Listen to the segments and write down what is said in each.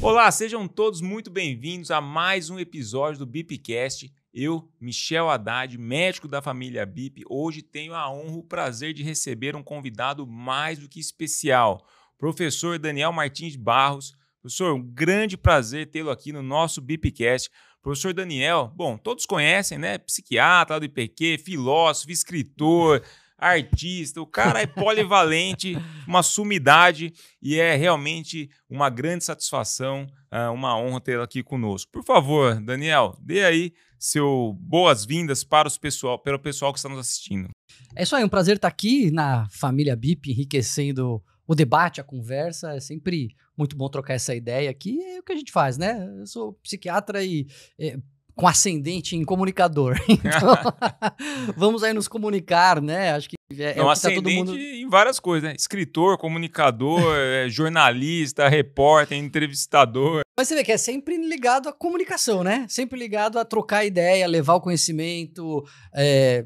Olá, sejam todos muito bem-vindos a mais um episódio do Bipcast. Eu, Michel Haddad, médico da família Bip, hoje tenho a honra e o prazer de receber um convidado mais do que especial, professor Daniel Martins Barros. Professor, um grande prazer tê-lo aqui no nosso Bipcast. Professor Daniel, bom, todos conhecem, né? Psiquiatra do IPQ, filósofo, escritor artista, o cara é polivalente, uma sumidade e é realmente uma grande satisfação, ah, uma honra tê-lo aqui conosco. Por favor, Daniel, dê aí seu boas-vindas para o pessoal, para o pessoal que está nos assistindo. É isso aí, um prazer estar aqui na família BIP, enriquecendo o debate, a conversa, é sempre muito bom trocar essa ideia aqui, é o que a gente faz, né? Eu sou psiquiatra e é, com ascendente em comunicador. Então, vamos aí nos comunicar, né? Acho que é, é um tá ascendente mundo... em várias coisas, né? Escritor, comunicador, é, jornalista, repórter, entrevistador. Mas você vê que é sempre ligado à comunicação, né? Sempre ligado a trocar ideia, levar o conhecimento. É,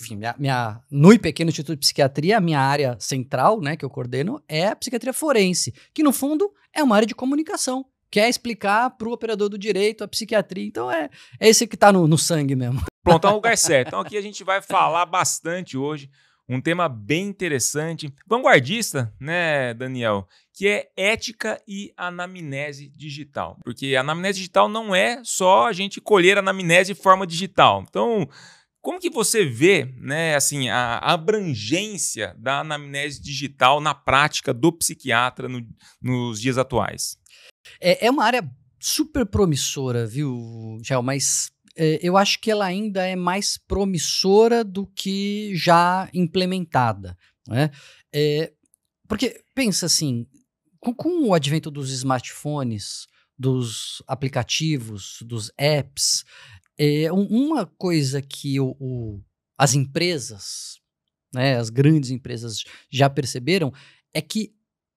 enfim, minha, minha, no Pequeno Instituto de Psiquiatria, a minha área central, né, que eu coordeno, é a psiquiatria forense, que no fundo é uma área de comunicação quer explicar para o operador do direito, a psiquiatria. Então é, é esse que está no, no, sangue mesmo. Pronto, é tá um lugar certo. Então aqui a gente vai falar bastante hoje, um tema bem interessante, vanguardista, né, Daniel? Que é ética e anamnese digital. Porque a anamnese digital não é só a gente colher a anamnese de forma digital. Então. Como que você vê, né, assim, a abrangência da anamnese digital na prática do psiquiatra no, nos dias atuais? É, é uma área super promissora, viu, Gel? Mas é, eu acho que ela ainda é mais promissora do que já implementada. Né? É, porque, pensa assim, com, com o advento dos smartphones, dos aplicativos, dos apps, é, uma coisa que o, o, as empresas, né, as grandes empresas já perceberam é que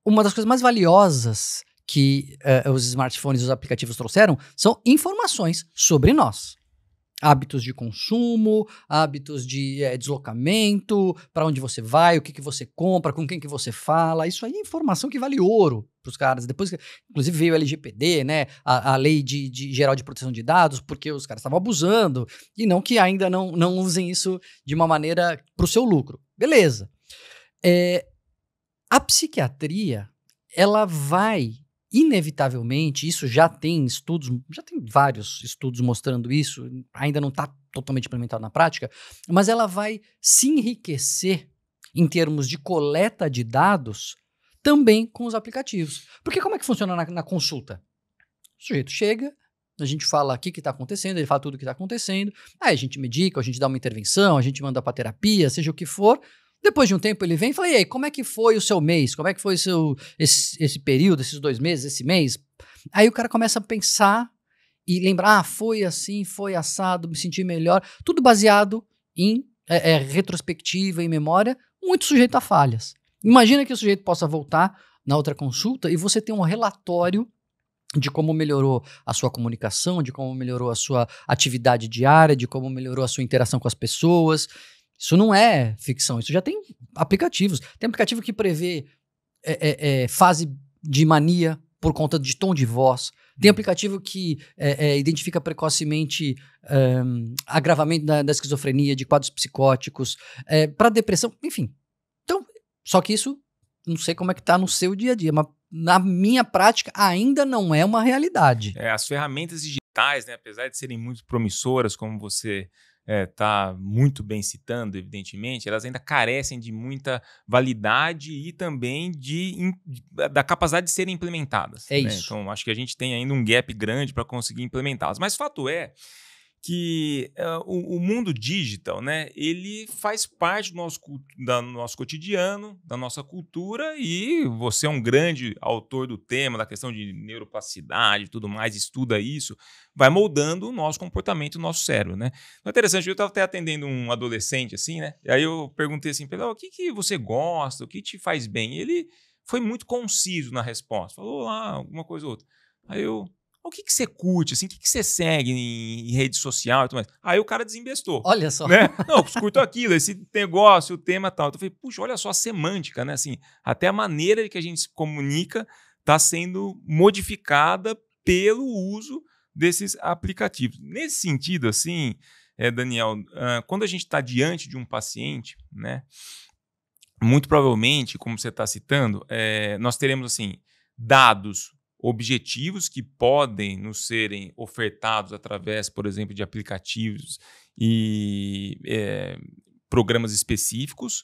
uma das coisas mais valiosas que uh, os smartphones e os aplicativos trouxeram são informações sobre nós. Hábitos de consumo, hábitos de é, deslocamento, para onde você vai, o que, que você compra, com quem que você fala. Isso aí é informação que vale ouro para os caras. Depois, inclusive, veio o LGPD, né? A, a lei de, de, geral de proteção de dados, porque os caras estavam abusando. E não que ainda não, não usem isso de uma maneira para o seu lucro. Beleza. É, a psiquiatria, ela vai inevitavelmente, isso já tem estudos, já tem vários estudos mostrando isso, ainda não está totalmente implementado na prática, mas ela vai se enriquecer em termos de coleta de dados também com os aplicativos. Porque como é que funciona na, na consulta? O sujeito chega, a gente fala aqui o que está acontecendo, ele fala tudo o que está acontecendo, aí a gente medica, a gente dá uma intervenção, a gente manda para terapia, seja o que for, depois de um tempo ele vem e fala: e aí, como é que foi o seu mês? Como é que foi o seu, esse, esse período, esses dois meses, esse mês? Aí o cara começa a pensar e lembrar: ah, foi assim, foi assado, me senti melhor. Tudo baseado em é, é, retrospectiva, em memória, muito sujeito a falhas. Imagina que o sujeito possa voltar na outra consulta e você tem um relatório de como melhorou a sua comunicação, de como melhorou a sua atividade diária, de como melhorou a sua interação com as pessoas. Isso não é ficção, isso já tem aplicativos. Tem aplicativo que prevê é, é, é fase de mania por conta de tom de voz. Tem hum. aplicativo que é, é, identifica precocemente agravamento da, da, esquizofrenia, de quadros psicóticos, para depressão, enfim. Então, só que isso, não sei como é que tá no seu dia a dia, mas na minha prática ainda não é uma realidade. as ferramentas digitais, né, apesar de serem muito promissoras, como você está eh, é, muito bem citando, evidentemente, elas ainda carecem de muita validade e também de, de da capacidade de serem implementadas. É né? isso. Então, acho que a gente tem ainda um gap grande para conseguir implementá-las. Mas fato é que uh, o, o, mundo digital, né, ele faz parte do nosso, da, do nosso cotidiano, da nossa cultura, e você é um grande autor do tema, da questão de neuroplasticidade e tudo mais, estuda isso, vai moldando o nosso comportamento, o nosso cérebro, né. Então, é interessante, eu estava até atendendo um adolescente, assim, né, e aí eu perguntei assim, o que, que você gosta, o que te faz bem? E ele foi muito conciso na resposta, falou lá alguma coisa ou outra. Aí eu, o que, que você curte, assim, o que, que você segue em, em rede social e tudo mais. Aí o cara desinvestou. Olha só. Né? Não, curto aquilo, esse negócio, o tema tal. Então eu falei, puxa, olha só a semântica, né? Assim, até a maneira que a gente se comunica está sendo modificada pelo uso desses aplicativos. Nesse sentido, assim, é, Daniel, uh, quando a gente está diante de um paciente, né? Muito provavelmente, como você está citando, é, nós teremos assim dados objetivos que podem nos serem ofertados através, por exemplo, de aplicativos e é, programas específicos,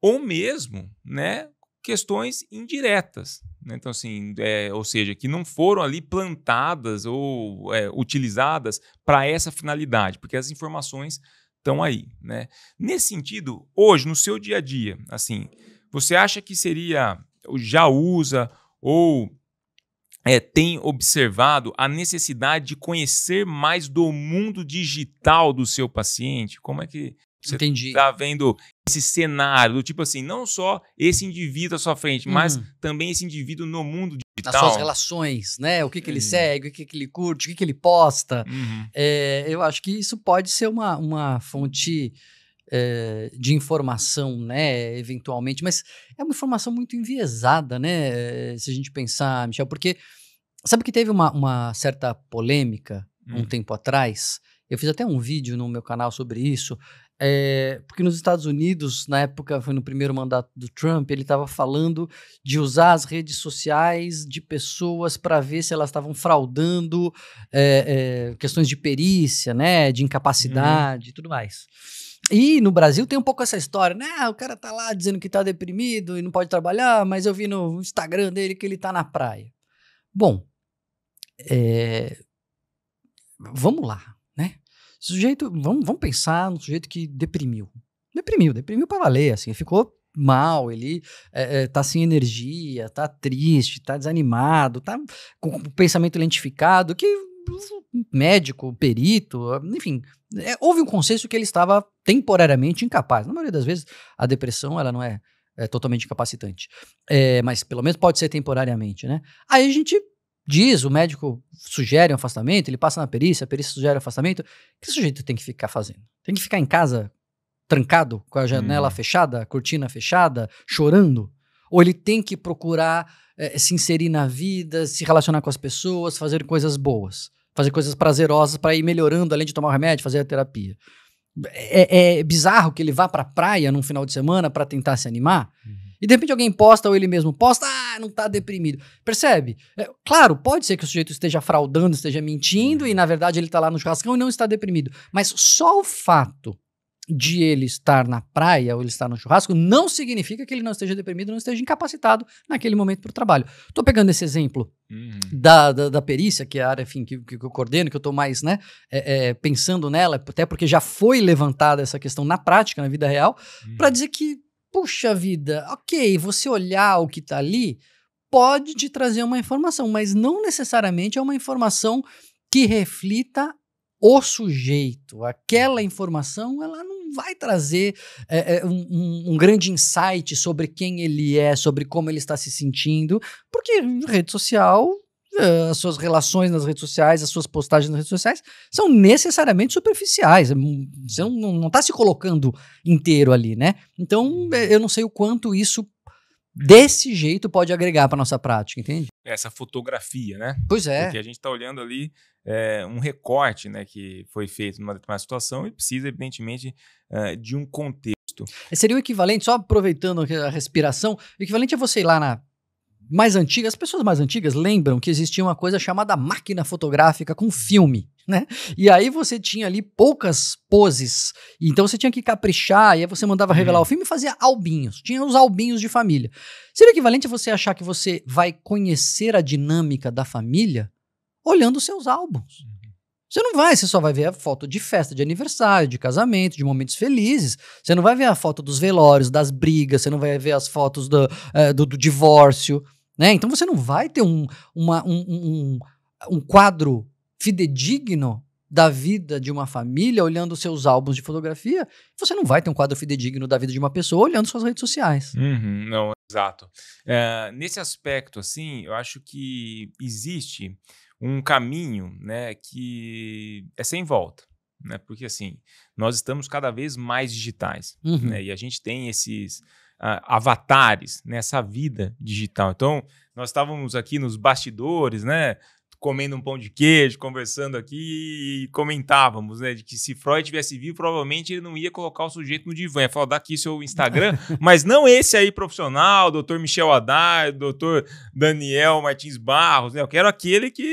ou mesmo né, questões indiretas. Né? Então, assim, é, ou seja, que não foram ali plantadas ou é, utilizadas para essa finalidade, porque as informações estão aí. Né? Nesse sentido, hoje, no seu dia a dia, assim, você acha que seria, já usa ou é, tem observado a necessidade de conhecer mais do mundo digital do seu paciente? Como é que você está vendo esse cenário do tipo assim, não só esse indivíduo à sua frente, uhum. mas hum. também esse indivíduo no mundo digital. Nas suas relações, né? O que, que ele uhum. segue, o que, que ele curte, o que, que ele posta. Uhum. É, eu acho que isso pode ser uma, uma fonte é, de informação, né, eventualmente, mas é uma informação muito enviesada, né, se a gente pensar, Michel, porque sabe que teve uma, uma certa polêmica hum. um tempo atrás, eu fiz até um vídeo no meu canal sobre isso, é, porque nos Estados Unidos, na época, foi no primeiro mandato do Trump, ele estava falando de usar as redes sociais de pessoas para ver se elas estavam fraudando é, é, questões de perícia, né, de uhum. incapacidade e tudo mais. E no Brasil tem um pouco essa história, né? Ah, o cara tá lá dizendo que tá deprimido e não pode trabalhar, mas eu vi no Instagram dele que ele tá na praia. Bom, é... vamos lá, né? Sujeito, vamos, vamos pensar no sujeito que deprimiu. Deprimiu, deprimiu pra valer, assim, ficou mal, ele é, é, tá sem energia, tá triste, tá desanimado, tá com o pensamento lentificado, que médico, perito, enfim, é, houve um consenso que ele estava temporariamente incapaz. Na maioria das vezes, a depressão ela não é, é totalmente incapacitante, é, mas pelo menos pode ser temporariamente, né? Aí a gente diz, o médico sugere um afastamento, ele passa na perícia, a perícia sugere um afastamento. O que o sujeito tem que ficar fazendo? Tem que ficar em casa trancado, com a janela hum. fechada, a cortina fechada, chorando? Ou ele tem que procurar é, se inserir na vida, se relacionar com as pessoas, fazer coisas boas? fazer coisas prazerosas para ir melhorando, além de tomar o remédio, fazer a terapia. É, é bizarro que ele vá para a praia num final de semana para tentar se animar. Uhum. E de repente alguém posta ou ele mesmo posta, ah, não tá deprimido. Percebe? É, claro, pode ser que o sujeito esteja fraudando, esteja mentindo uhum. e na verdade ele tá lá no churrascão e não está deprimido. Mas só o fato de ele estar na praia ou ele estar no churrasco, não significa que ele não esteja deprimido, não esteja incapacitado naquele momento para o trabalho. Estou pegando esse exemplo uhum. da, da, da, perícia, que é a área enfim, que, que eu coordeno, que eu estou mais né, é, é, pensando nela, até porque já foi levantada essa questão na prática, na vida real, uhum. para dizer que, puxa vida, ok, você olhar o que está ali pode te trazer uma informação, mas não necessariamente é uma informação que reflita o sujeito. Aquela uhum. informação, ela não vai trazer é, um, um, grande insight sobre quem ele é, sobre como ele está se sentindo, porque rede social, eh, as suas relações nas redes sociais, as suas postagens nas redes sociais são necessariamente superficiais. Você é não está se colocando inteiro ali, né? Então, uhum. eu não sei o quanto isso desse jeito pode agregar para nossa prática, entende? Essa fotografia, né? Pois é. Porque a gente está olhando ali é, um recorte né, que foi feito numa determinada situação e precisa, evidentemente, é, de um contexto. Seria o equivalente, só aproveitando a respiração, o equivalente a é você ir lá na mais antigas, as pessoas mais antigas lembram que existia uma coisa chamada máquina fotográfica com filme. Né? E aí você tinha ali poucas poses, então você tinha que caprichar, e aí você mandava uhum. revelar o filme e fazia albinhos. Tinha os albinhos de família. Seria equivalente a você achar que você vai conhecer a dinâmica da família olhando os seus álbuns. Uhum. Você não vai, você só vai ver a foto de festa, de aniversário, de casamento, de momentos felizes. Você não vai ver a foto dos velórios, das brigas, você não vai ver as fotos do, é, do, do divórcio. Né? Então você não vai ter um, uma, um, um, um quadro fidedigno da vida de uma família olhando seus álbuns de fotografia, você não vai ter um quadro fidedigno da vida de uma pessoa olhando suas redes sociais. Uhum, não, exato. É, nesse aspecto, assim, eu acho que existe um caminho né, que é sem volta. Né? Porque, assim, nós estamos cada vez mais digitais. Uhum. Né? E a gente tem esses uh, avatares nessa vida digital. Então, nós estávamos aqui nos bastidores, né? Comendo um pão de queijo, conversando aqui e comentávamos, né? De que se Freud tivesse vivo, provavelmente ele não ia colocar o sujeito no divã. Ia falar, daqui seu Instagram, mas não esse aí profissional, doutor Michel Haddad, doutor Daniel Martins Barros, né? Eu quero aquele que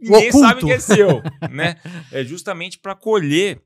ninguém sabe que é seu, né? É justamente para colher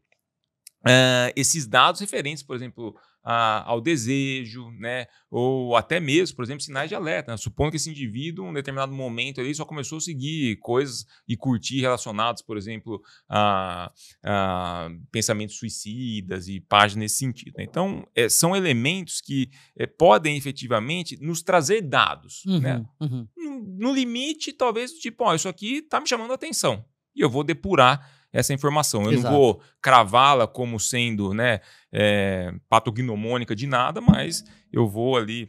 uh, esses dados referentes, por exemplo, a, ao desejo, né? Ou até mesmo, por exemplo, sinais de alerta. Né? Supondo que esse indivíduo, em um determinado momento, ele só começou a seguir coisas e curtir relacionados, por exemplo, a, a pensamentos suicidas e páginas nesse sentido. Né? Então, é, são elementos que é, podem efetivamente nos trazer dados. Né? Uhum, né? Uhum. No, no, limite, talvez, tipo, ó, isso aqui está me chamando a atenção. E eu vou depurar essa informação. Eu Exato. não vou cravá-la como sendo né, é, patognomônica de nada, mas eu vou ali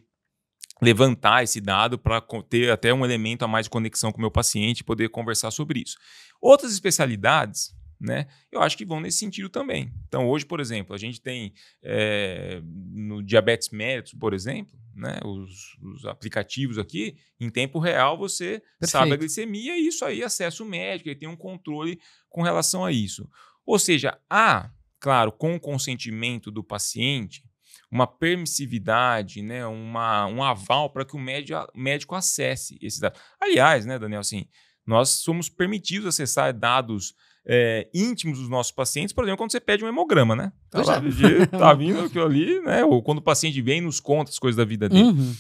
levantar esse dado para ter até um elemento a mais de conexão com o meu paciente e poder conversar sobre isso. Outras especialidades né? Eu acho que vão nesse sentido também. Então, hoje, por exemplo, a gente tem é, no diabetes mellitus, por exemplo, né? Os, os, aplicativos aqui, em tempo real, você Perfeito. sabe a glicemia e isso aí, acesso médico, ele tem um controle com relação a isso. Ou seja, há, claro, com o consentimento do paciente, uma permissividade, né? uma, um aval para que o médico, médico acesse esses dados. Aliás, né, Daniel, assim, nós somos permitidos acessar dados é, íntimos dos nossos pacientes, por exemplo, quando você pede um hemograma, né? Tá, lá, é. tá vindo aquilo ali, né? Ou quando o paciente vem e nos conta as coisas da vida dele. Uhum.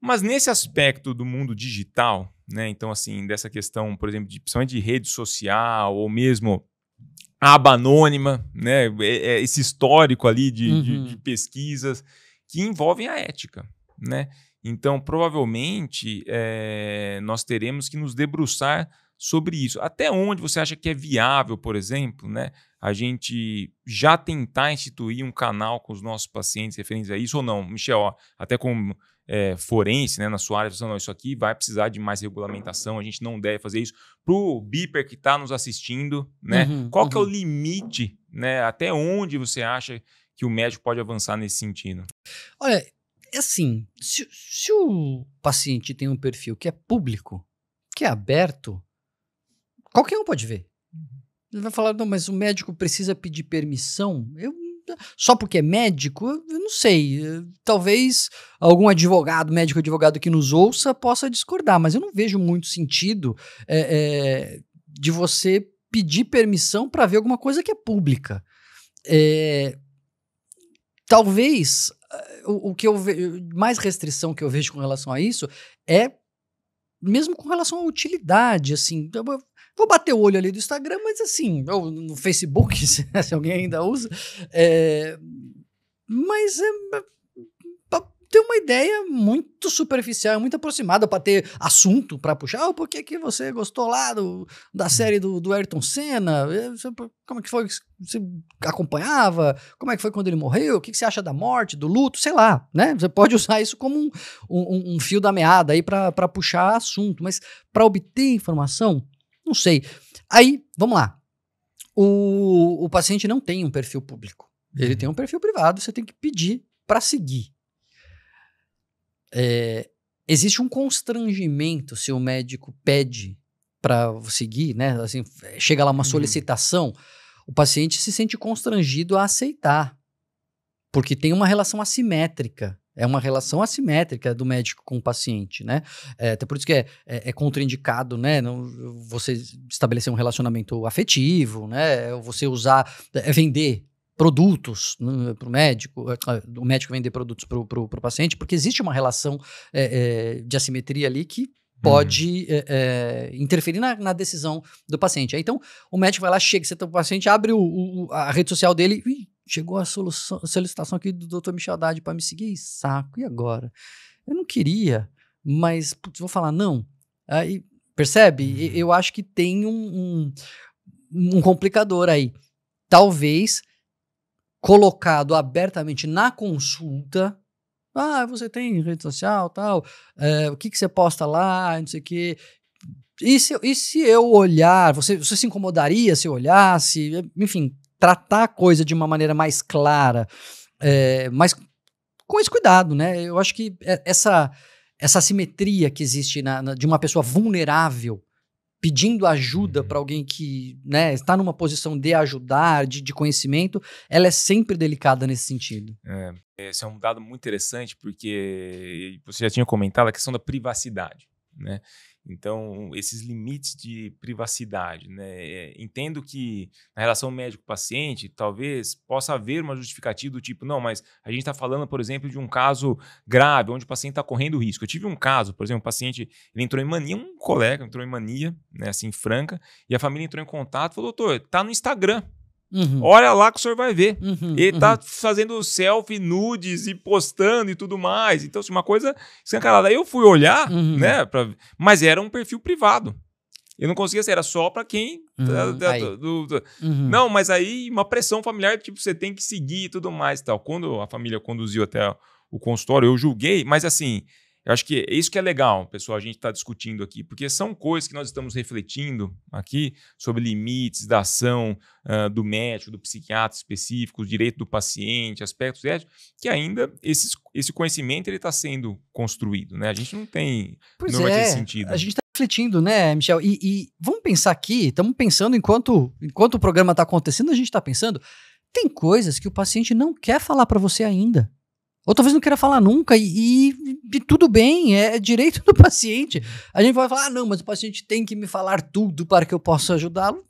Mas nesse aspecto do mundo digital, né? Então, assim, dessa questão, por exemplo, de, principalmente de rede social ou mesmo a aba anônima, né? É, é esse histórico ali de, uhum. de, de pesquisas que envolvem a ética, né? Então, provavelmente, é, nós teremos que nos debruçar sobre isso. Até onde você acha que é viável, por exemplo, né, a gente já tentar instituir um canal com os nossos pacientes referentes a isso ou não? Michel, ó, até como é, forense, né, na sua área, você, não, isso aqui vai precisar de mais regulamentação, a gente não deve fazer isso. Para o Biper que está nos assistindo, né, uhum, qual uhum. que é o uhum. limite, né, até onde você acha que o médico pode avançar nesse sentido? Olha, é assim, se, se o paciente tem um perfil que é público, que é aberto, Qualquer um pode ver. Ele vai falar, não, mas o médico precisa pedir permissão? Eu, só porque é médico? Eu não sei. Talvez algum advogado, médico advogado que nos ouça, possa discordar, mas eu não vejo muito sentido é, é, de você pedir permissão para ver alguma coisa que é pública. É, talvez eh, o, o, que eu vejo, mais restrição que eu vejo com relação a isso é mesmo com relação à utilidade, assim, então, Vou bater o olho ali do Instagram, mas assim, ou no Facebook, se, alguém ainda usa. É, mas é, é ter uma ideia muito superficial, muito aproximada para ter assunto para puxar. Oh, por que, que você gostou lá do, da uhum. série do, do Ayrton Senna? É, como é que foi que você acompanhava? Como é que foi quando ele morreu? O que, que você acha da morte, do luto? Sei lá, né? Você pode usar isso como um, um, um fio da meada aí para puxar assunto, mas para obter informação, não sei. Aí, vamos lá. O, o paciente não tem um perfil público. Ele uhum. tem um perfil privado, você tem que pedir para seguir. É, existe um constrangimento se o médico pede para seguir, né? Assim, chega lá uma uhum. solicitação, uhum. o paciente se sente constrangido a aceitar, porque tem uma relação assimétrica é uma relação assimétrica do médico com o paciente, né? É, até por isso que é, é, é contraindicado, né? Não, você estabelecer um relacionamento afetivo, né? Ou é você usar, é vender produtos né, para o médico, é, é, o médico vender produtos para o pro, pro paciente, porque existe uma relação é, de assimetria ali que uhum. pode é, é, interferir na, na, decisão do paciente. Aí, então, o médico vai lá, chega, você tá o paciente, abre o, o, a rede social dele chegou a, solução, a solicitação aqui do doutor Michel Haddad para me seguir, e saco, e agora? Eu não queria, mas putz, vou falar não. Aí, percebe? Uhum. Eu acho que tem um, um, um complicador aí. Talvez colocado abertamente na consulta, ah, você tem rede social, tal, é, o que, que você posta lá, não sei o quê. E se, e se eu olhar, você, você se incomodaria se eu olhasse? Enfim, tratar a coisa de uma maneira mais clara, é, mas com esse cuidado, né? Eu acho que é, essa, essa simetria que existe na, na, de uma pessoa vulnerável pedindo ajuda uhum. para alguém que né, está numa posição de ajudar, de, de, conhecimento, ela é sempre delicada nesse sentido. É, esse é um dado muito interessante, porque você já tinha comentado a questão da privacidade. Né? Então, esses limites de privacidade, né? Eh, entendo que na relação médico-paciente, talvez possa haver uma justificativa do tipo, não, mas a gente está falando, por exemplo, de um caso grave, onde o paciente está correndo risco. Eu tive um caso, por exemplo, um paciente, ele entrou em mania, um colega entrou em mania, né, assim, franca, e a família entrou em contato e falou, doutor, tá no Instagram Uhum. Olha lá que o senhor vai ver. Uhum, ele tá uhum. fazendo selfie nudes e postando e tudo mais. Então, se assim, uma coisa escancarada. Aí eu fui olhar, uhum. né? Pra... Mas era um perfil privado. Eu não conseguia ser, era só para quem. Uhum, uhum. Não, mas aí uma pressão familiar, tipo, você tem que seguir e tudo mais e tal. Quando a família conduziu até o consultório, eu julguei, mas assim, eu acho que é isso que é legal, pessoal, a gente está discutindo aqui, porque são coisas que nós estamos refletindo aqui sobre limites da ação uh, do médico, do psiquiatra específico, direito do paciente, aspectos éticos, que ainda esse conhecimento ele está sendo construído, né? A gente não tem, pois não é, vai ter é, sentido. A gente está refletindo, né, Michel? E, e vamos pensar aqui, estamos pensando enquanto enquanto o programa está acontecendo, a gente está pensando tem coisas que o paciente não quer falar para você ainda. Ou talvez não queira falar nunca, e, e, tudo bem, é, é direito do paciente. A gente vai falar, ah, não, mas o paciente tem que me falar tudo para que eu possa ajudá-lo.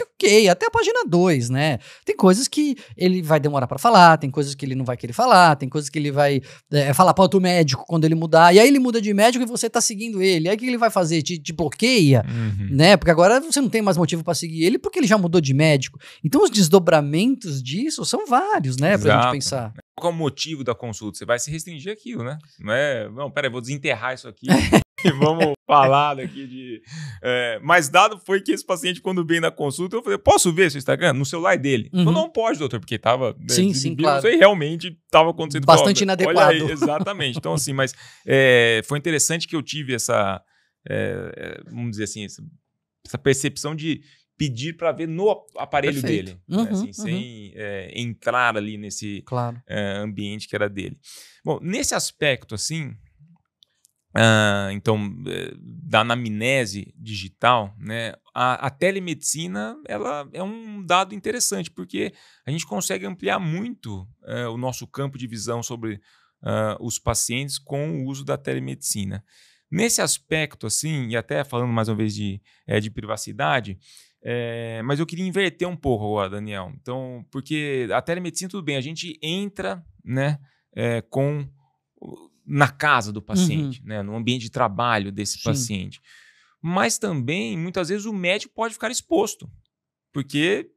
Ok, até a página 2, né? Tem coisas que ele vai demorar para falar, tem coisas que ele não vai querer falar, tem coisas que ele vai é, falar para outro médico quando ele mudar, e aí ele muda de médico e você tá seguindo ele. Aí o que ele vai fazer? Te, te bloqueia, uhum. né? Porque agora você não tem mais motivo para seguir ele porque ele já mudou de médico. Então os desdobramentos disso são vários, né? Pra Exato. gente pensar qual é o motivo da consulta? Você vai se restringir aquilo, né? Não é, não, peraí, vou desenterrar isso aqui e vamos falar daqui de. É, mas dado foi que esse paciente, quando veio na consulta, eu falei, posso ver seu Instagram? No celular dele. Uhum. não pode, doutor, porque tava. Né, sim, sim, claro. Não realmente estava acontecendo. Bastante inadequado. Aí, exatamente. Então, assim, mas é, foi interessante que eu tive essa. É, é vamos dizer assim, essa, essa percepção de pedir para ver no aparelho Perfeito. dele, né, uhum, né? assim, uhum. sem é, entrar ali nesse claro. é, ambiente que era dele. Bom, nesse aspecto assim, uh, então eh, da anamnese digital, né, a, a, telemedicina ela é um dado interessante porque a gente consegue ampliar muito uh, o nosso campo de visão sobre uh, os pacientes com o uso da telemedicina. Nesse aspecto, assim, e até falando mais uma vez de, é, de privacidade, é, mas eu queria inverter um pouco agora, Daniel. Então, porque a telemedicina, tudo bem, a gente entra né, é, com na casa do paciente, uhum. né, no ambiente de trabalho desse Sim. paciente. Mas também, muitas vezes, o médico pode ficar exposto. Porque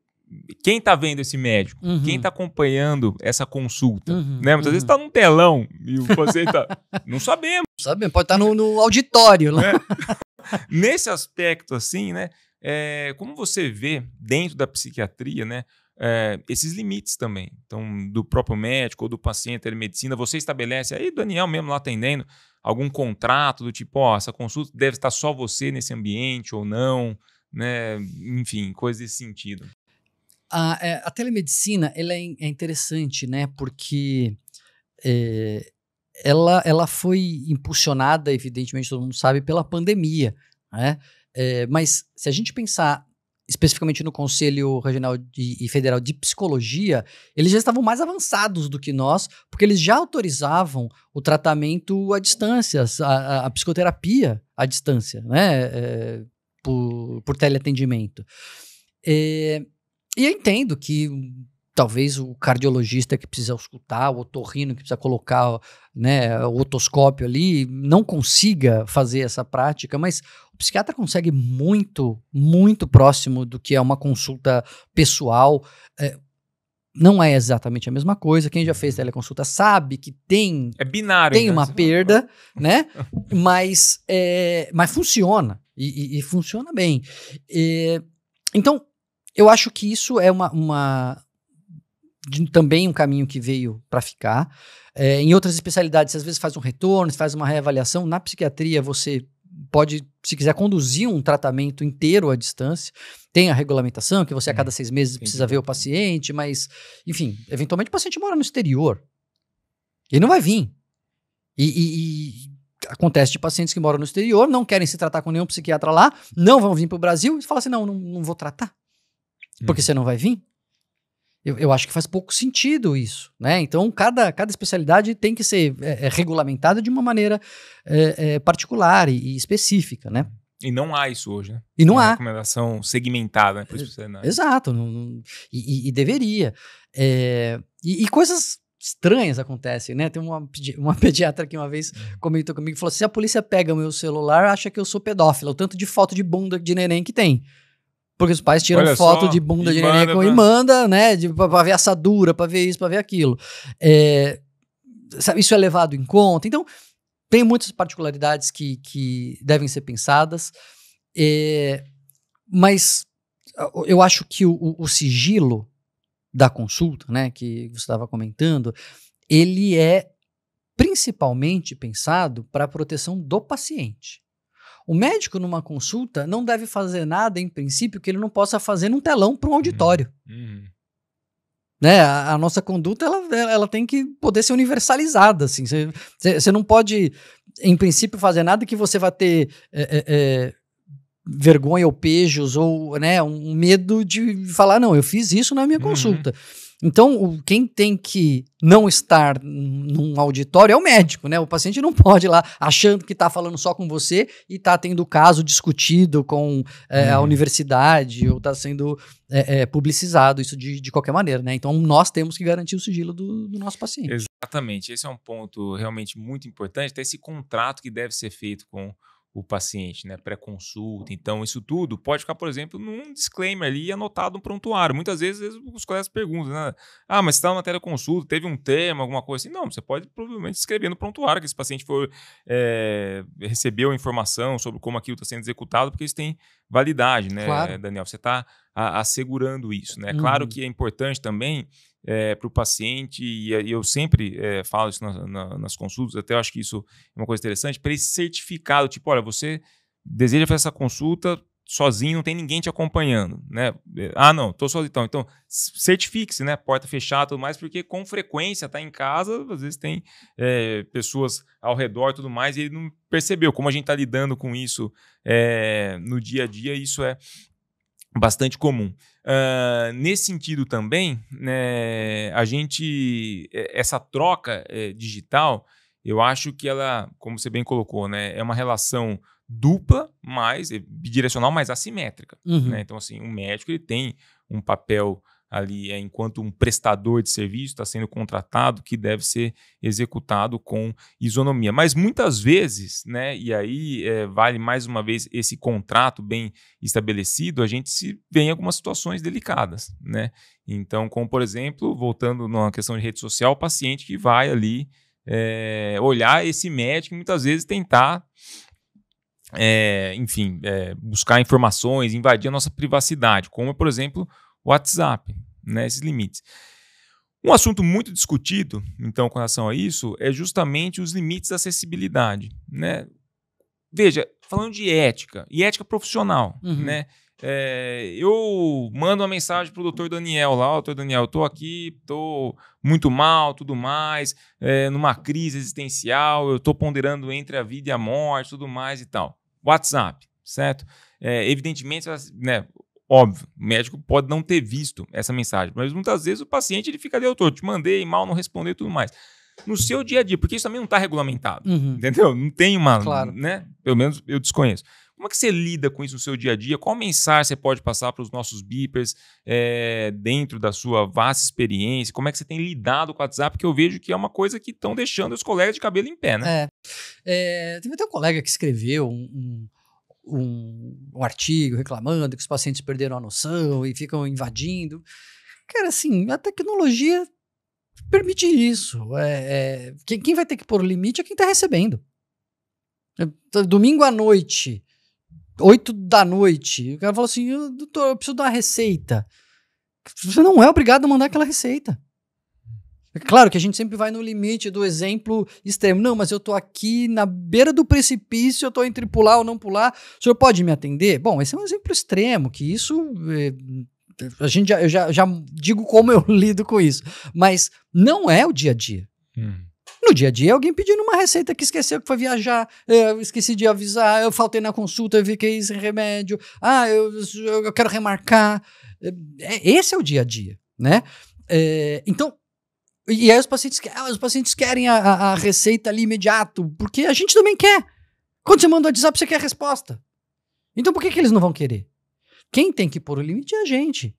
quem está vendo esse médico? Uhum. Quem está acompanhando essa consulta? Uhum, né? Muitas uhum. vezes está num telão e o paciente está. não sabemos. sabemos, pode estar tá no, no, auditório. Né? É. Nesse aspecto, assim, né? É, como você vê dentro da psiquiatria, né? É, esses limites também, então do próprio médico ou do paciente telemedicina, você estabelece aí Daniel mesmo lá atendendo algum contrato do tipo, ó, oh, essa consulta deve estar só você nesse ambiente ou não, né? Enfim, coisas desse sentido. A, eh, a telemedicina ela é, é, interessante, né? Porque é, ela, ela foi impulsionada, evidentemente, todo mundo sabe, pela pandemia. Né? É, mas se a gente pensar especificamente no Conselho Regional de, e Federal de Psicologia, eles já estavam mais avançados do que nós, porque eles já autorizavam o tratamento à distância, a, a psicoterapia à distância, né? É, por, por teleatendimento. É, e eu entendo que talvez o cardiologista que precisa escutar, o otorrino que precisa colocar né, o otoscópio ali, não consiga fazer essa prática, mas o psiquiatra consegue muito, muito próximo do que é uma consulta pessoal. É, não é exatamente a mesma coisa. Quem já fez teleconsulta sabe que tem é binário, tem né? uma perda, né? mas, é, mas funciona e, e, e funciona bem. E, é, então eu acho que isso é uma, uma de, também um caminho que veio para ficar. É, em outras especialidades, você às vezes faz um retorno, faz uma reavaliação. Na psiquiatria, você pode, se quiser, conduzir um tratamento inteiro à distância. Tem a regulamentação, que você a cada seis meses precisa ver o paciente, mas, enfim, eventualmente o paciente mora no exterior. Ele não vai vir. E, e, e, acontece de pacientes que moram no exterior, não querem se tratar com nenhum psiquiatra lá, não vão vir para o Brasil e fala assim: não, não, não vou tratar. Porque hum. você não vai vir? Eu, eu, acho que faz pouco sentido isso, né? Então, cada, cada especialidade tem que ser é, é, regulamentada de uma maneira é, é, particular e, e, específica, né? E não há isso hoje, né? E não uma há. recomendação segmentada né, por Exato. Não, não, e, e, deveria. É, e, e, coisas estranhas acontecem, né? Tem uma, uma pediatra que uma vez hum. comentou comigo e falou se a polícia pega meu celular, acha que eu sou pedófila, o tanto de foto de bunda de neném que tem. Porque os pais tiram Olha foto só, de bunda de neném com, e manda, né? De, pra, pra ver assadura, pra ver isso, pra ver aquilo. É, sabe, isso é levado em conta. Então, tem muitas particularidades que, que devem ser pensadas. É, mas eu acho que o, o, sigilo da consulta, né, que você estava comentando, ele é principalmente pensado para a proteção do paciente. O médico, numa consulta, não deve fazer nada, em princípio, que ele não possa fazer num telão para um auditório. Uhum. uhum. Né? A, a, nossa conduta ela, ela tem que poder ser universalizada. Assim. Você não pode, em princípio, fazer nada que você vá ter. É, é, é vergonha ou pejos ou né, um medo de falar, não, eu fiz isso na minha uhum. consulta. Então, quem tem que não estar num auditório é o médico, né? O paciente não pode ir lá achando que está falando só com você e está tendo o caso discutido com é, a uhum. universidade ou está sendo é, é, publicizado isso de, de qualquer maneira, né? Então, nós temos que garantir o sigilo do, do nosso paciente. Exatamente. Esse é um ponto realmente muito importante, até esse contrato que deve ser feito com o paciente, né? Pré-consulta. Então, isso tudo pode ficar, por exemplo, num disclaimer ali anotado no prontuário. Muitas vezes os colegas perguntam, né? Ah, mas está na teleconsulta, teve um tema, alguma coisa assim. Não, você pode provavelmente escrever no prontuário que esse paciente foi, é, recebeu informação sobre como aquilo está sendo executado, porque isso tem validade, né, claro. Daniel? Você está assegurando isso, né? Uhum. Claro que é importante também é, eh, para o paciente, e, e, eu sempre é, falo isso na, na, nas consultas, até acho que isso é uma coisa interessante, para esse certificado, tipo, olha, você deseja fazer essa consulta sozinho, não tem ninguém te acompanhando, né? Eh, ah, não, tô sozinho, então, então certifique-se, né? Porta fechada tudo mais, porque com frequência tá em casa, às vezes tem é, pessoas ao redor tudo mais, e ele não percebeu como a gente está lidando com isso é, no dia a dia, isso é, bastante comum. Uh, nesse sentido também, né, a gente é, essa troca é, digital, eu acho que ela, como você bem colocou, né, é uma relação dupla, mas é, bidirecional, mas assimétrica. Uhum. Né? Então assim, o médico ele tem um papel ali é enquanto um prestador de serviço está sendo contratado que deve ser executado com isonomia. Mas muitas vezes, né, e aí é, vale mais uma vez esse contrato bem estabelecido, a gente se vê em algumas situações delicadas, né? Então, como por exemplo, voltando numa questão de rede social, o paciente que vai ali é, olhar esse médico e muitas vezes tentar é, enfim, é, buscar informações, invadir a nossa privacidade, como, por exemplo, WhatsApp, né, esses limites. Um assunto muito discutido, então, com relação a isso, é justamente os limites da acessibilidade. Né? Veja, falando de ética, e ética profissional, uhum. né? É, eu mando uma mensagem para o doutor Daniel lá, doutor Daniel, estou aqui, estou muito mal, tudo mais, é, numa crise existencial, eu ponderando entre a vida e a morte, tudo mais e tal. WhatsApp, certo? É, evidentemente, né, Óbvio, o médico pode não ter visto essa mensagem, mas muitas vezes o paciente ele fica deu te mandei mal, não respondeu e tudo mais. No seu dia a dia, porque isso também não está regulamentado, uhum. entendeu? Não tem uma, claro. né? Pelo menos eu desconheço. Como é que você lida com isso no seu dia a dia? Qual mensagem você pode passar para os nossos beepers é, dentro da sua vasta experiência? Como é que você tem lidado com o WhatsApp? Porque eu vejo que é uma coisa que estão deixando os colegas de cabelo em pé, né? É. é teve até um colega que escreveu um um, um artigo reclamando que os pacientes perderam a noção e ficam invadindo. Cara, assim, a tecnologia permite isso. É, é, quem, quem, vai ter que pôr limite é quem está recebendo. É, tá, domingo à noite, oito da noite, o cara fala assim: ah, doutor, eu preciso dar uma receita. Você não é obrigado a mandar aquela receita. É claro que a gente sempre vai no limite do exemplo extremo. Não, mas eu tô aqui na beira do precipício, eu tô entre pular ou não pular. O senhor pode me atender? Bom, esse é um exemplo extremo, que isso. É, a gente já, eu já, já digo como eu lido com isso. Mas não é o dia a dia. Hum. No dia a dia, alguém pedindo uma receita que esqueceu que foi viajar, eh, eu esqueci de avisar, eu faltei na consulta, eu fiquei sem remédio, ah, eu, eu quero remarcar. Eh, é, esse é o dia a dia, né? É, então, e aí os pacientes, ah, os pacientes querem a, a, receita ali imediato, porque a gente também quer. Quando você manda o WhatsApp, você quer a resposta. Então por que, que eles não vão querer? Quem tem que pôr o limite é a gente.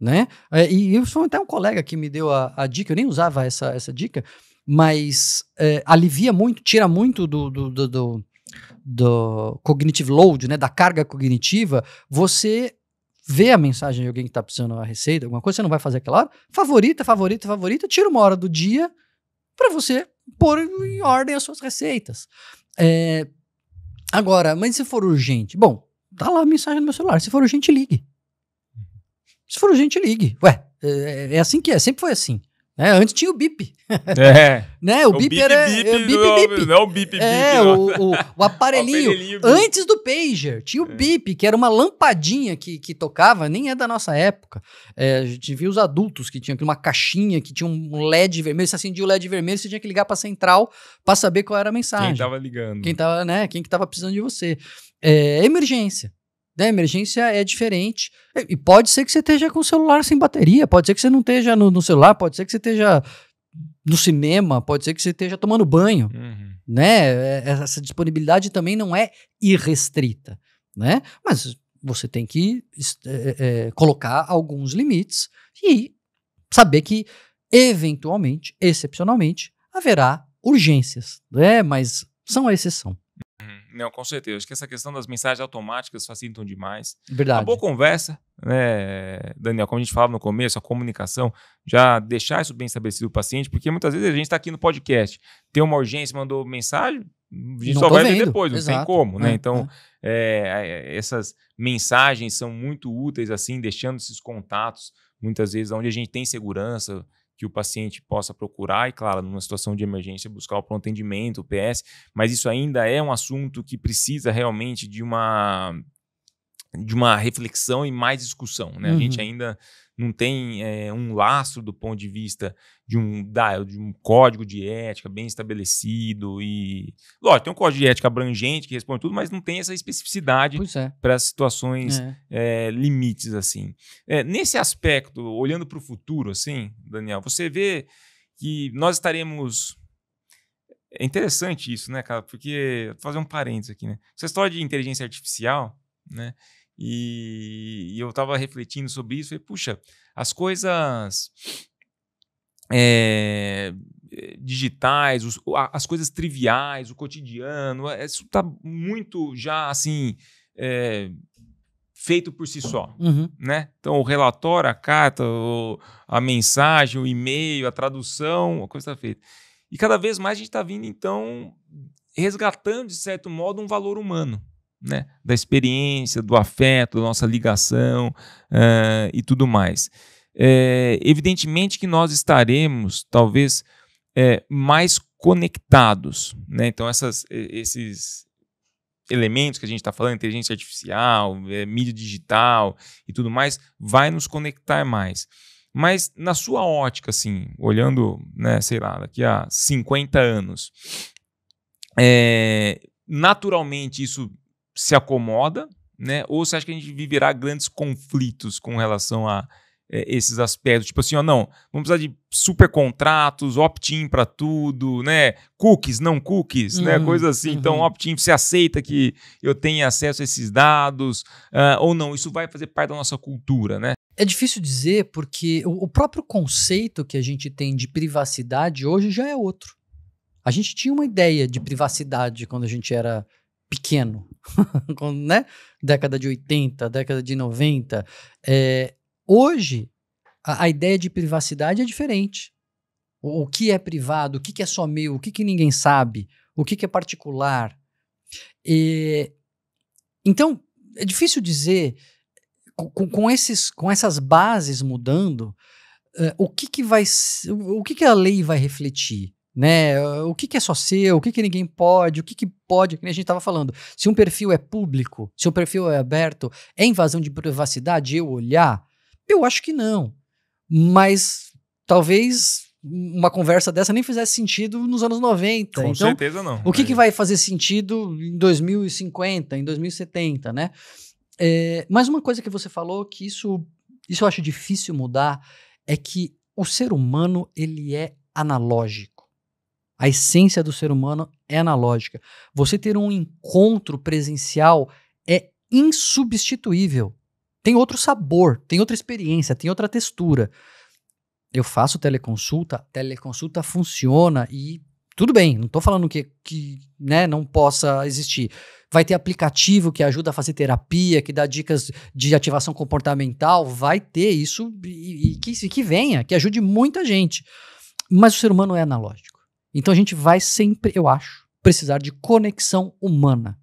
Né? É, e, eu foi até um colega que me deu a, a dica, eu nem usava essa, essa dica, mas é, alivia muito, tira muito do, do, do, do, do cognitive load, né, da carga cognitiva, você vê a mensagem de alguém que está precisando uma receita, alguma coisa, você não vai fazer aquela hora. Favorita, favorita, favorita, tira uma hora do dia para você pôr em ordem as suas receitas. É, agora, mas se for urgente, bom, tá lá a mensagem no meu celular. Se for urgente, ligue. Se for urgente, ligue. Ué, é, é assim que é, sempre foi assim. Né? Antes tinha o bip. É. né? O, é bip era. Bip, é, é bip, bip. Não, o bip, É, né? o, o, o aparelhinho. antes do Pager, tinha o é. bip, que era uma lampadinha que, que tocava, nem é da nossa época. É, a gente via os adultos que tinham uma caixinha que tinha um LED vermelho. Você acendia o LED vermelho, você tinha que ligar pra central para saber qual era a mensagem. Quem tava ligando. Quem tava, né? Quem que tava precisando de você. É, emergência da Emergência é diferente. E pode ser que você esteja com o celular sem bateria, pode ser que você não esteja no, no celular, pode ser que você esteja no cinema, pode ser que você esteja tomando banho. Uhum. Né? É, é, essa disponibilidade também não é irrestrita. Né? Mas você tem que é, é, é, colocar alguns limites e saber que, eventualmente, excepcionalmente, haverá urgências. Né? Mas são a exceção. Não, com certeza. Acho que essa questão das mensagens automáticas facilitam demais. Verdade. Uma boa conversa, né, Daniel? Como a gente falava no começo, a comunicação, já deixar isso bem estabelecido o paciente, porque muitas vezes a gente está aqui no podcast, tem uma urgência, mandou mensagem, a gente não só vai vendo. ver depois, não Exato. tem como, né? É, então, é. é. É, essas mensagens são muito úteis, assim, deixando esses contatos, muitas vezes, onde a gente tem segurança, que o paciente possa procurar e, claro, numa situação de emergência, buscar o pronto atendimento, o PS, mas isso ainda é um assunto que precisa realmente de uma de uma reflexão e mais discussão. Né? Uhum. A gente uhum. ainda não tem é, um lastro do ponto de vista de um, da, de um código de ética bem estabelecido e. Lógico, tem um código de ética abrangente que responde tudo, mas não tem essa especificidade é. para situações é. é. limites, assim. É, nesse aspecto, olhando para o futuro, assim, Daniel, você vê que nós estaremos é interessante isso, né, cara? Porque, vou fazer um parênteses aqui, né? Essa história de inteligência artificial, né? E, e eu estava refletindo sobre isso e, puxa, as coisas é, digitais, os, as coisas triviais, o cotidiano, é, isso está muito já assim é, feito por si só, uhum. né? Então o relatório, a carta, o, a mensagem, o e-mail, a tradução, a coisa está feita. E cada vez mais a gente está vindo então resgatando de certo modo um valor humano né? da experiência, do afeto, da nossa ligação uh, e tudo mais. É, evidentemente que nós estaremos, talvez, é, mais conectados. Né? Então, essas, esses elementos que a gente está falando, inteligência artificial, é, mídia digital e tudo mais, vai nos conectar mais. Mas na sua ótica, assim, olhando, né, sei lá, daqui a 50 anos, é, naturalmente isso se acomoda, né? Ou você acha que a gente viverá grandes conflitos com relação a é, esses aspectos? Tipo assim, ó, não, vamos precisar de super contratos, opt-in para tudo, né? Cookies, não cookies, né? uhum, né? Coisa assim. Então, uhum. Então, opt-in, você aceita que eu tenha acesso a esses dados uh, ou não? Isso vai fazer parte da nossa cultura, né? É difícil dizer porque o, o próprio conceito que a gente tem de privacidade hoje já é outro. A gente tinha uma ideia de privacidade quando a gente era pequeno, né? Década de 80, década de 90. É, hoje, a, a, ideia de privacidade é diferente. O, o que é privado, o que, que, é só meu, o que, que ninguém sabe, o que, que é particular. E, então, é difícil dizer, com, com, esses, com essas bases mudando, é, o, que, que, vai, o que, que a lei vai refletir? né? O que, que é só seu, o que, que ninguém pode, o que, que pode, que a gente estava falando. Se um perfil é público, se um perfil é aberto, é invasão de privacidade eu olhar? Eu acho que não. Mas talvez uma conversa dessa nem fizesse sentido nos anos 90. Com então, certeza não. O que, que é. vai fazer sentido em 2050, em 2070, né? É, mas uma coisa que você falou que isso, isso eu acho difícil mudar é que o ser humano ele é analógico. A essência do ser humano é analógica. Você ter um encontro presencial é insubstituível. Tem outro sabor, tem outra experiência, tem outra textura. Eu faço teleconsulta, teleconsulta funciona e tudo bem, não estou falando que, que né, não possa existir. Vai ter aplicativo que ajuda a fazer terapia, que dá dicas de ativação comportamental, vai ter isso e, e que, que venha, que ajude muita gente. Mas o ser humano é analógico. Então a gente vai sempre, eu acho, precisar de conexão humana.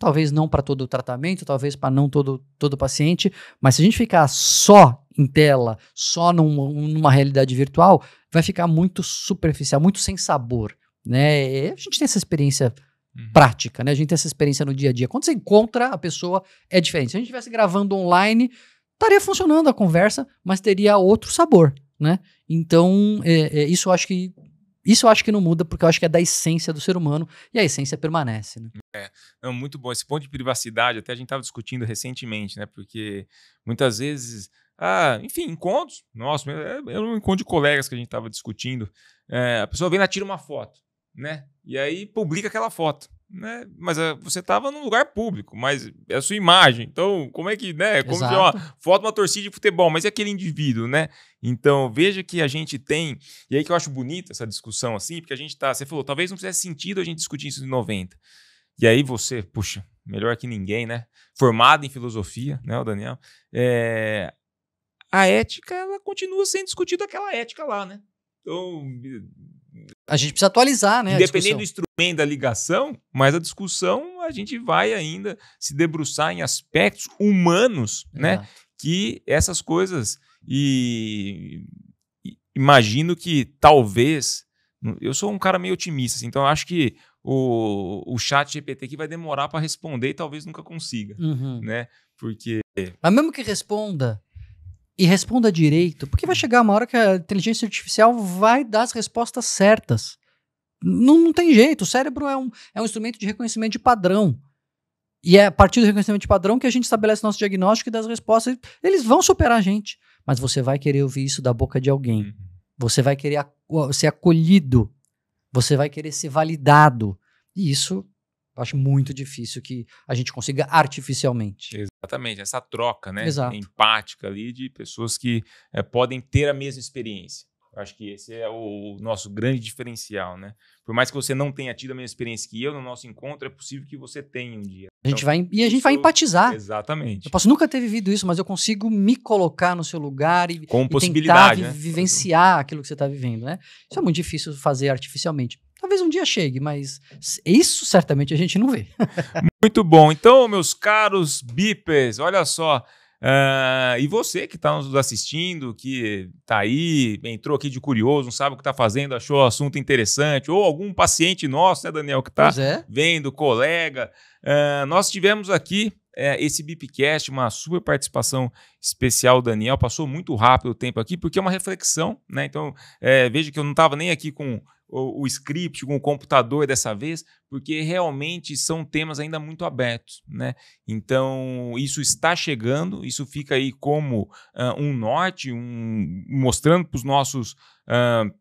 Talvez não para todo o tratamento, talvez para não todo, todo paciente, mas se a gente ficar só em tela, só num, numa realidade virtual, vai ficar muito superficial, muito sem sabor. Né? E a gente tem essa experiência uhum. prática, né? a gente tem essa experiência no dia a dia. Quando você encontra a pessoa, é diferente. Se a gente estivesse gravando online, estaria funcionando a conversa, mas teria outro sabor. Né? Então, é, é, isso eu acho que isso eu acho que não muda, porque eu acho que é da essência do ser humano e a essência permanece. Né? É, é muito bom. Esse ponto de privacidade, até a gente estava discutindo recentemente, né? Porque muitas vezes. Ah, enfim, encontros. Nossa, eu um encontro de colegas que a gente estava discutindo. É, a pessoa vem lá, tira uma foto, né? E aí publica aquela foto né? Mas eh, você estava num lugar público, mas é a sua imagem. Então, como é que, né? Como uma foto uma torcida de futebol, mas é aquele indivíduo, né? Então, veja que a gente tem, e aí que eu acho bonita essa discussão assim, porque a gente está você falou, talvez não fizesse sentido a gente discutir isso em 90. E aí você, puxa, melhor que ninguém, né? Formado em filosofia, né, o Daniel? É, a ética, ela continua sendo discutida aquela ética lá, né? Então, a gente precisa atualizar, né? Independente do instrumento da ligação, mas a discussão a gente vai ainda se debruçar em aspectos humanos, né, Exato. né? Que essas coisas. E imagino que talvez. Eu sou um cara meio otimista, assim, então acho que o, o chat GPT que vai demorar para responder e talvez nunca consiga, uhum. né? Porque... Mas mesmo que responda, e responda direito, porque vai chegar uma hora que a inteligência artificial vai dar as respostas certas. Não, não tem jeito, o cérebro é um, é um instrumento de reconhecimento de padrão. E é a partir do reconhecimento de padrão que a gente estabelece nosso diagnóstico e das respostas. Eles vão superar a gente, mas você vai querer ouvir isso da boca de alguém. Uhum. Você vai querer ser acolhido. Você vai querer ser validado. E isso Acho muito difícil que a gente consiga artificialmente. Exatamente, essa troca né, Exato. empática ali de pessoas que é, podem ter a mesma experiência. Eu acho que esse é o nosso grande diferencial, né? Por mais que você não tenha tido a mesma experiência que eu no nosso encontro, é possível que você tenha um dia. A gente então, vai, e a gente vai empatizar. Exatamente. Eu posso nunca ter vivido isso, mas eu consigo me colocar no seu lugar e, Com e tentar vi, né? vivenciar aquilo que você está vivendo, né? Isso é muito difícil fazer artificialmente. Talvez um dia chegue, mas isso certamente a gente não vê. Muito bom. Então, meus caros bipers, olha só. Uh, e você que está nos assistindo, que está aí, entrou aqui de curioso, não sabe o que está fazendo, achou o assunto interessante, ou algum paciente nosso, né, Daniel, que está é. vendo, colega. Uh, nós tivemos aqui é, esse Bipcast, uma super participação especial, Daniel. Passou muito rápido o tempo aqui, porque é uma reflexão, né? Então, é, veja que eu não estava nem aqui com o, o script, com o computador dessa vez, porque realmente são temas ainda muito abertos. Né? Então, isso está chegando, isso fica aí como uh, um norte, um, mostrando para os nossos. Uh,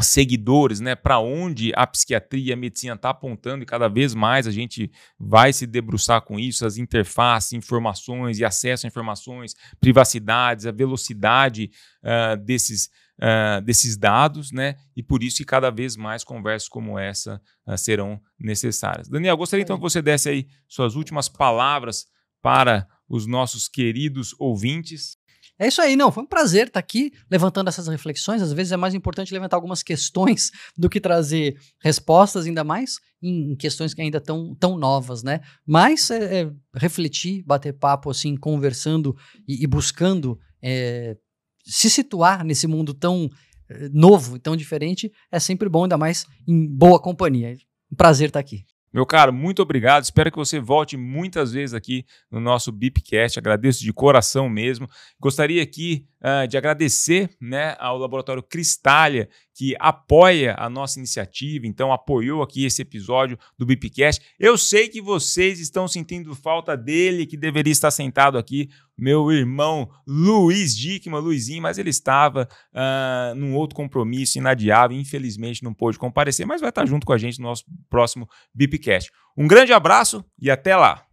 seguidores, né, para onde a psiquiatria e a medicina está apontando e cada vez mais a gente vai se debruçar com isso, as interfaces, informações e acesso a informações, privacidades, a velocidade uh, desses uh, desses dados, né? E por isso que cada vez mais conversas como essa uh, serão necessárias. Daniel, gostaria então que você desse aí suas últimas palavras para os nossos queridos ouvintes. É isso aí, não. Foi um prazer estar aqui levantando essas reflexões. Às vezes é mais importante levantar algumas questões do que trazer respostas, ainda mais em questões que ainda estão tão novas, né? Mas é, é, refletir, bater papo, assim, conversando e, e buscando é, se situar nesse mundo tão eh, novo, tão diferente, é sempre bom, ainda mais em boa companhia. Um prazer estar aqui. Meu caro, muito obrigado. Espero que você volte muitas vezes aqui no nosso Bipcast. Agradeço de coração mesmo. Gostaria aqui uh, de agradecer né, ao Laboratório Cristália, que apoia a nossa iniciativa, então apoiou aqui esse episódio do Bipcast. Eu sei que vocês estão sentindo falta dele, que deveria estar sentado aqui meu irmão Luiz Dickman, Luizinho, mas ele estava uh, num outro compromisso inadiável, infelizmente não pôde comparecer, mas vai estar junto com a gente no nosso próximo Bipcast. Um grande abraço e até lá!